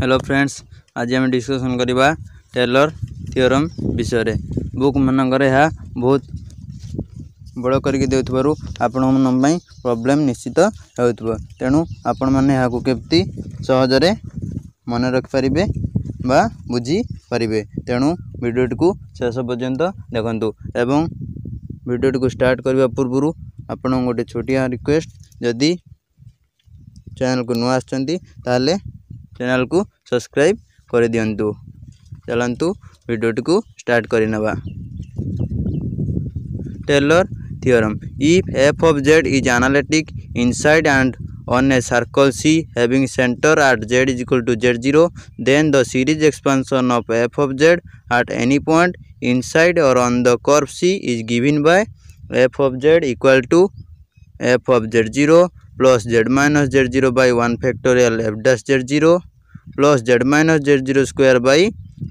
hello friends आज आम discussion करवा टेलर थीअरम विषय बुक मानक यह बहुत बड़ करके देवर प्रोब्लेम निश्चित हो तेणु आपण मैंने केमती सहजरे मन रखिपारे बा बुझीपारे तेणु भिडटी को शेष पर्यंत देखु एवं भिडटी को स्टार्ट करने पूर्व आपण गोटे छोटिया रिक्वेस्ट जदि चैनल को नुआ आ चैनल को सब्सक्राइब कर दिंतु चलतु भिडटी को स्टार्ट करवा Taylor theorem if f of z is analytic side and on a circle C having centre at z is equal to z zero then the series expansion of f of z at any point in inside और on the curve C is given by f of z equal to f of Z zero plus z minus Z zero by one factorial f dash z zero plus z minus Z zero square by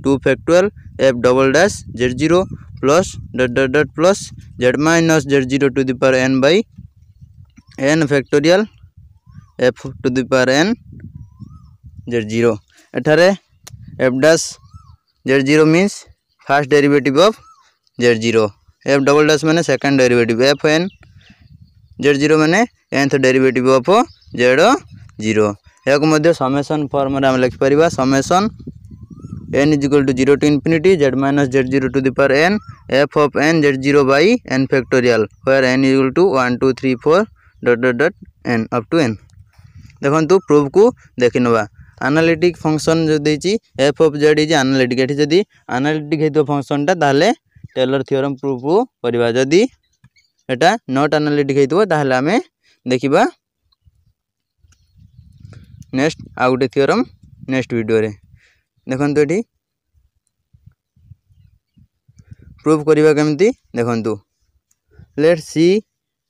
two factorial f double dash z zero plus dot dot dot plus z minus Z zero to the power N by N factorial F to the power N Z zero एठारे f dash z zero means first derivative of Z zero f double dash मैंने second derivative f n Z zero मैंने nth derivative of Z zero या summation form आम लिखिपर summation N equal to zero to infinity z minus Z zero to the power n f of N Z zero by N factorial where n equal to one two three four dot dot dot n of to n देखु proof को देखी नवा analytic function যদি f of z is analytic এটি যদি আনালিটিক হয়ে ফংশনটা তাহলে Taylor theorem proof করা যদি এটা নট আনালিটিক হয়ে তাহলে আমি দেখা নেক্সট আউ গোটে থিওরম নেক্সট ভিডিওরে দেখুন এটি প্রুফ করা কমিটি দেখুন let C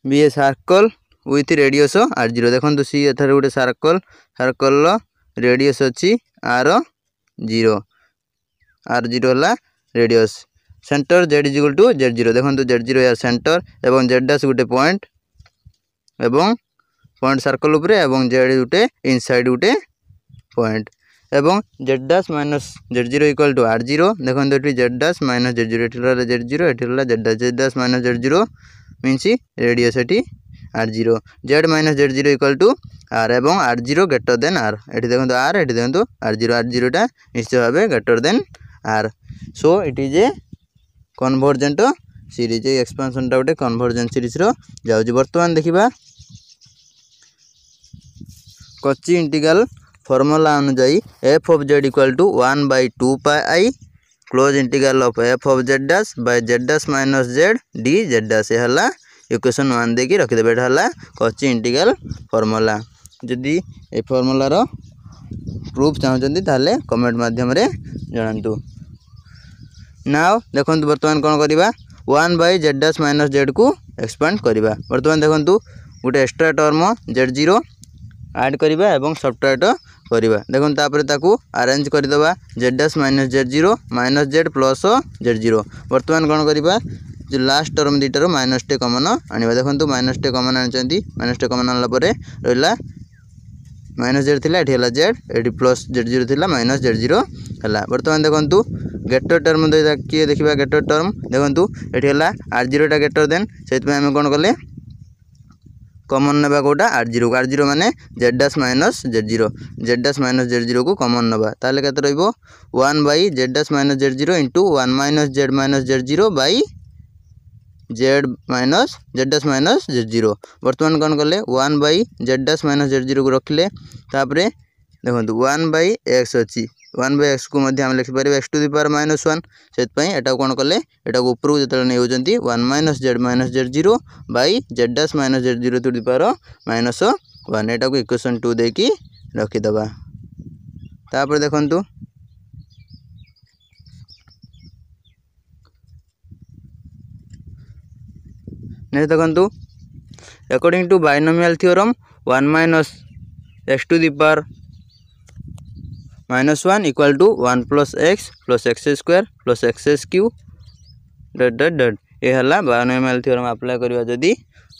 be a circle with radius r zero দেখুন সি এখানে গোটে সার্কল সার্কল রেডিওস অছি জিরো আর জিরো হল radius centre z is equal to z zero দেখুন জেড জিরো ইয়ার সেন্টর এবং জেড ড্যাশ গোটে পয়েন্ট এবং পয়েন্ট সার্কল উপরে এবং জেড গোটে ইনসাইড গোটে পয়েন্ট এবং z dash minus z zero equal to r zero দেখুন এটি z dash minus z zero এটি হল জেড জিরো এটি হল z dash z dash minus z zero means radius এটি r zero z minus z zero equal to r এবং r zero greater than আর এটি দেখুন আর এটি দেখুন আর জিরো আর জিরোটা নিশ্চিতভাবে greater than r so it is a convergent series এই এক্সপানসনটা গোটে কনভরজেন্ট সিরিজর যাচ্ছি বর্তমান দেখা কচি ইন্টিগ্রাল ফর্মুলা অনুযায়ী f of z equal to one by two pi i close integral of f of z dash by z dash minus z d z dash এ হল ইকুয়েসন ওয়ান দিয়ে রখিদেবে এটা হল কচি ইন্টিগ্রাল ফর্মুলা যদি এই ফর্মুলার proof চাহুছেন তাহলে কমেন্ট মাধ্যমে জনাতু नाउ देखु बर्तमान तो कौन करवा one by z dash minus z को एक्सपांड करवा बर्तमान देखु गोटे extra term z zero add करवा और सब्ट्राक्ट करवा देखो आरेज करदे z dash minus Z zero minus z plus z zero बर्तमान कौन करवा जो लास्ट टर्म दुटार माइनस टे कमन आनवा माइनस टे कमन आनी माइनस टे कमन आनला रहा মাইনস জেড লা এটি হল জেড এটি প্লস জেড জিরো লা মাইনস জেড জিরো হল বর্তমানে দেখুন গেটর টর্ম কি দেখা গেটর টর্ম দেখুন এটি হল আর জিরোটা গেটর দেন সেইপাই আমি কোণ কলে কমন নেবা কোটা আর জিরো আর জিরো মানে z dash minus z zero z dash minus z zero common নেবা তাহলে কত রহব one by z dash minus z zero into one minus z minus z zero by z minus z dash minus Z zero बर्तमान कौन कले one by z dash minus Z zero को रखिले देखो वन बै एक्स अच्छी one by x को लिखिपर x to the power minus one से कौन कले यहाँ उपरक जो नहीं one minus z minus Z zero by z dash minus Z zero to the power minus one यहाँ को इक्वेसन टू दे रखिदे तापर देखूँ नेक्स्ट देखु according to binomial theorem one minus x to the power minus one equal to one plus x plus x square plus x cube dot dot dot ये है binomial theorem करवा जदि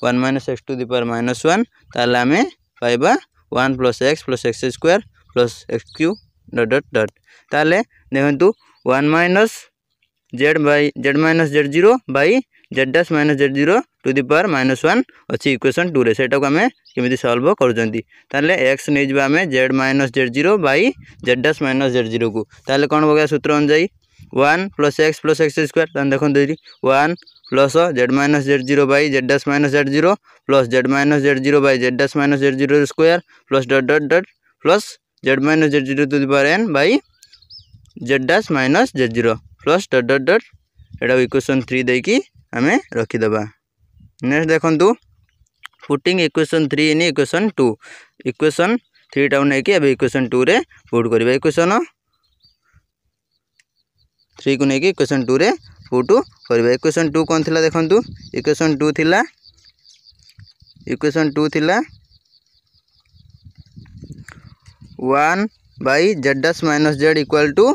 one minus x to the power minus one ताल आम पाइबा one plus x plus x square plus x cube dot dot dot ताल देखु one minus z बेड z minus Z zero by z dash minus Z zero to the power minus one अच्छी equation two रेटा को आम कमी solve करूँ तेल एक्स नहीं जावा आम z minus Z zero by z dash minus Z zero को तेल कौन बगे सूत्र अनुजाई one plus x plus x square तुम देखते one plus z minus Z zero by z dash minus Z zero plus z minus Z zero by z dash minus Z zero square plus dot dot dot plus z minus Z zero to the power N by z dash minus Z zero plus dot dot dot at equation three देखिए आम रखिद next देखु putting equation three in equation two equation three टाक नहीं equation two रे put कर equation three को लेकिन इक्वेशन टू रे फुट कर इक्वेशन टू कौन थी देखु इक्वेशन टू थी इक्वेशन टू थी one by z dash minus z equal to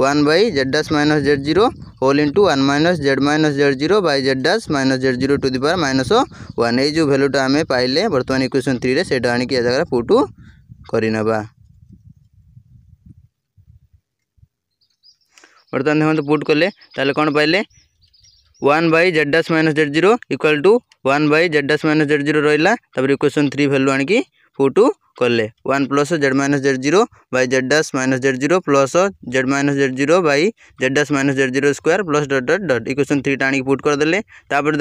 one by z dash minus Z zero whole into one minus z minus Z zero by Z dash minus Z zero to the power minus one ये जो भैल्यूटा आम पाइले बर्तमान equation three से आनिक जगह put कर बर्तमान देखते तो पुट कले कौन पाइले one by Z dash minus Z zero equal to one by Z dash minus Z zero रहा इक्वेशन थ्री भैल्यू आ पुट कले one plus z minus Z zero by z dash minus Z zero plus z minus Z zero by z dash minus Z zero square plus dot dot dot equation three टाणी put करदे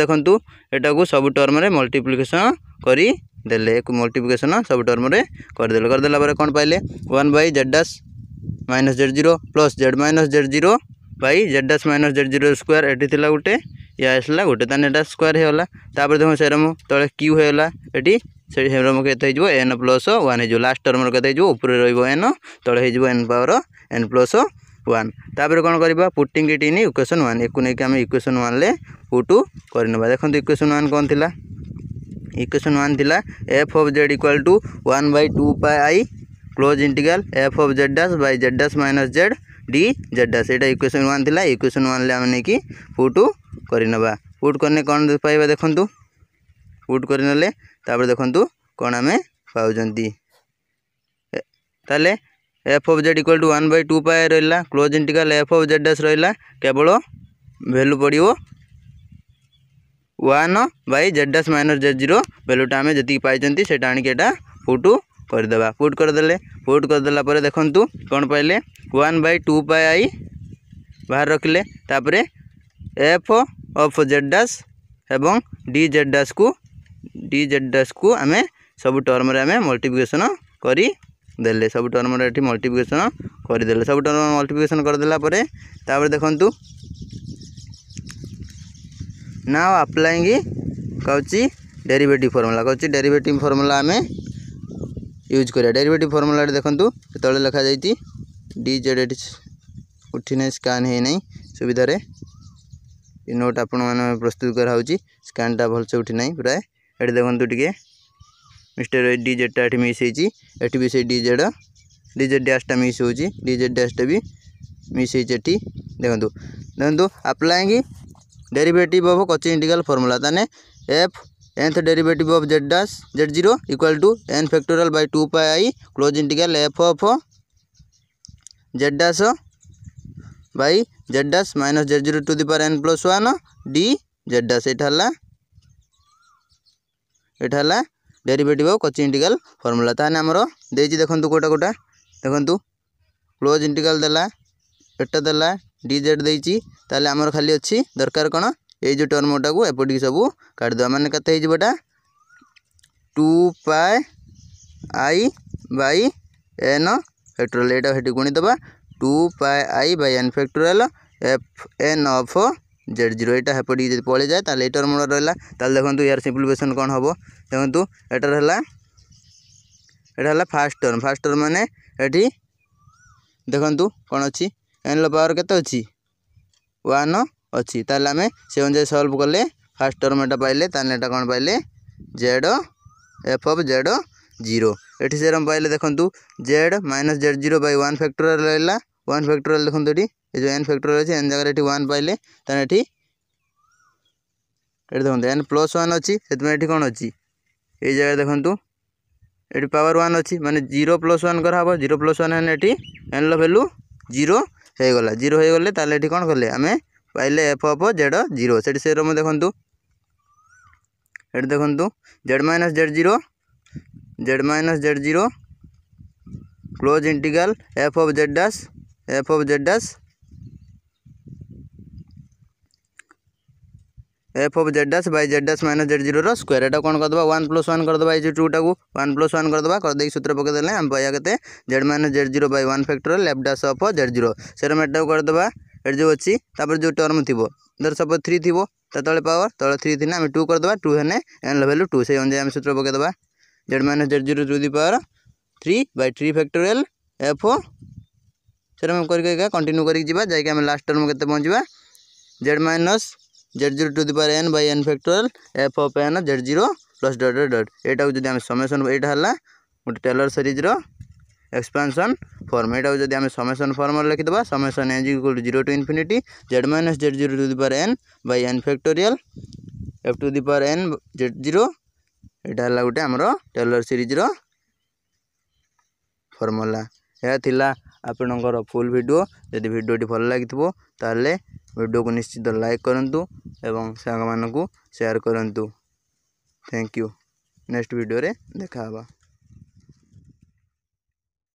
देखूँ एटा को सब टर्मे multiplication करदे एक multiplication सब टर्मे करदे करदे कौन पाइले one by z dash minus Z zero plus z minus Z zero by z dash minus Z zero square ये गोटे ଇଏ ଆସିଲା ଗୋଟେ ତାନେ ଏଇଟା ସ୍କୋୟାର୍ ହେଇଗଲା ତାପରେ ଦେଖନ୍ତୁ ସେରମ ତଳେ କ୍ୟୁ ହେଇଗଲା ଏଠି ସେଠି ସେରମ କେତେ ହେଇଯିବ ଏନ୍ ପ୍ଲସ୍ ୱାନ୍ ହେଇଯିବ ଲାଷ୍ଟ ଟର୍ମର କେତେ ହେଇଯିବ ଉପରେ ରହିବ ଏନ୍ ତଳେ ହେଇଯିବ n power n plus one ତାପରେ କ'ଣ କରିବା putting it in equation one ୟାକୁ ନେଇକି ଆମେ ଇକ୍ୱେସନ୍ ୱାନ୍ରେ ପୁଟୁ କରିନେବା ଦେଖନ୍ତୁ ଇକ୍ୱେସନ୍ ୱାନ୍ କ'ଣ ଥିଲା ଇକ୍ୱେସନ୍ ୱାନ୍ ଥିଲା f of z equal to one by two pi i close integral f of z dash by z dash minus z d z dash यहाँ equation one थी equation one आम नहीं पुटू करवा put कने कौन पाइबा देखु पुट कर देखु कौन आम पाते f of z equal to one by two pi रहा close integral F of z dash रहा केवल भैल्यू पड़ one by z dash minus Z zero भैल्यूटा आम जी पाई से आटा पुट करदे पुट करदे पुट करदेलापर देखु कौन पाइले one by two pi I बाहर रखिले एफ ଅଫ୍ ଜେଡ଼୍ ଡାସ୍ ଏବଂ ଡି ଜେଡ଼୍ ଡାସ୍କୁ ଡି ଜେଡ଼୍ ଡାସ୍କୁ ଆମେ ସବୁ ଟର୍ମରେ ଆମେ ମଲ୍ଟିପ୍ଲିକେସନ୍ କରିଦେଲେ ସବୁ ଟର୍ମରେ ଏଠି ମଲ୍ଟିପ୍ଲିକେସନ୍ କରିଦେଲେ ସବୁ ଟର୍ମ ମଲ୍ଟିପ୍ଲିକେସନ୍ କରିଦେଲା ପରେ ତାପରେ ଦେଖନ୍ତୁ ନା ଆପ୍ଲାଇଙ୍ଗ କହୁଛି ଡେରିଭେଟିଭ୍ ଫର୍ମୁଲା କହୁଛି ଡେରିଭେଟିଭ୍ ଫର୍ମୁଲା ଆମେ ୟୁଜ୍ କରିବା ଡେରିଭେଟିଭ୍ ଫର୍ମୁଲାଟି ଦେଖନ୍ତୁ ସେତେବେଳେ ଲେଖାଯାଇଛି ଡି ଜେଡ଼୍ ଏଠି ଉଠି ନାହିଁ ସ୍କାନ୍ ହୋଇନାହିଁ ସୁବିଧାରେ ये नोट आप प्रस्तुत करा स्कान भल से उठी ना प्राय ये देखते टी मिस्टर डीजेडा मिस होती भी सही डीजेड डीजेड डैशटा मिस होजेड डैशटा भी मिस होती देखो देखो आप्लाइंग डेरीवेटिव अफ कचिंग इंटिकल फर्मुला तेने F nth derivative of Z dash Z zero equal to N factorial by two pi close integral F of Z dash by Z dash minus Z zero to the power N plus one D Z dash यहाँ यहाँ derivative कचि इंटिकाल formula ताने आमर दे देखु कौटा कौटा देखु close इंटिकाल देला एटा देला D आमर खाली अच्छी दरकार कौन ये जो टर्मटा को एपटिक सब काटदे मैंने कैसे to pi I by N हेट्रोल यहाँ हेटी पुणी two pi I by N factorial F N of Z zero এইটা হেপটিক যদি পড়ে যায় তাহলে এইটার মূল রহলা তাহলে দেখুন ইয়ার সিম্পলিফিকেসন কম হব দেখুন এটার হল এটা হল ফার্স্ট টর্ম ফার্স্ট টর্ম মানে এটি দেখুন কম অছি এন পাওয়ার কত অছি ওয়ান অছি তাহলে আমি সে অনুযায়ী সলভ কলে ফার্স্ট টর্ম এটা পাইলে তাহলে এটা কম পাইলে Z F of Z zero এটি সেরকম পাইলে দেখন্তু Z minus Z zero by one factorial রহলা ওয়ান ফ্যাক্টোরিয়াল দেখন্তু এটি এই যে এন ফ্যাক্টোরিয়াল আছে এন জায়গায় এটি ওয়ান পাইলে তাহলে এটি এটি দেখুন এন প্লস ওয়ান অছি সেপাই এটি কোণ অছি এই জায়গায় দেখন্তু এটি পাওয়ার ওয়ান অছি মানে জিরো প্লস ওয়ান করা হব জিরো প্লস ওয়ান হলে এটি এনর ভ্যালু জিরো হয়ে গলা জিরো হয়ে গলে তাহলে এটি কোণ কলে আমি পাইলে এফ অফ জেড জিরো সেটি সেরকম দেখন্তু এটি দেখন্তু Z minus Z zero Z minus Z zero close integral F of Z dash F of Z dash F of Z dash by Z dash minus Z zero square एटा कौन करदे one plus one करदे ये to को one plus one करदे करदे सूत्र पकईदे आम पाया के Z minus Z zero by one factor left dash of Z zero सरम एटा करदे ये जो अच्छी तापर जो टर्म थी धर सब थ्री थी तेल पावर तेल थ्री थी आम टू करदे टू हेने एन भैल्यू टू से अनुजाई आम सूत्र पकईदे Z minus Z zero to the power three by three factorial F ओ से कंटिन्यू करवा लास्ट टर्म के पहुँचा Z minus Z zero to the power N by N factorial F of N Z zero plus dot dot dot यहाँ जब summation यहाँ है गोटे टेलर सीरीज्र एक्सपेनसन फर्म यू जब समेसन फर्म लिखिद summation as equal to zero to infinite Z minus Z zero to the power N by N factorial F to the power N Z zero ଏଇଟା ହେଲା ଗୋଟେ ଆମର tailor ସିରିଜର formula ଏହା ଥିଲା ଆପଣଙ୍କର ଫୁଲ୍ ଭିଡ଼ିଓ ଯଦି ଭିଡ଼ିଓଟି ଭଲ ଲାଗିଥିବ ତାହେଲେ ଭିଡ଼ିଓକୁ ନିଶ୍ଚିତ ଲାଇକ୍ କରନ୍ତୁ ଏବଂ ସାଙ୍ଗମାନଙ୍କୁ ସେୟାର କରନ୍ତୁ ଥ୍ୟାଙ୍କ ୟୁ ନେକ୍ସଟ ଭିଡ଼ିଓରେ ଦେଖା ହେବ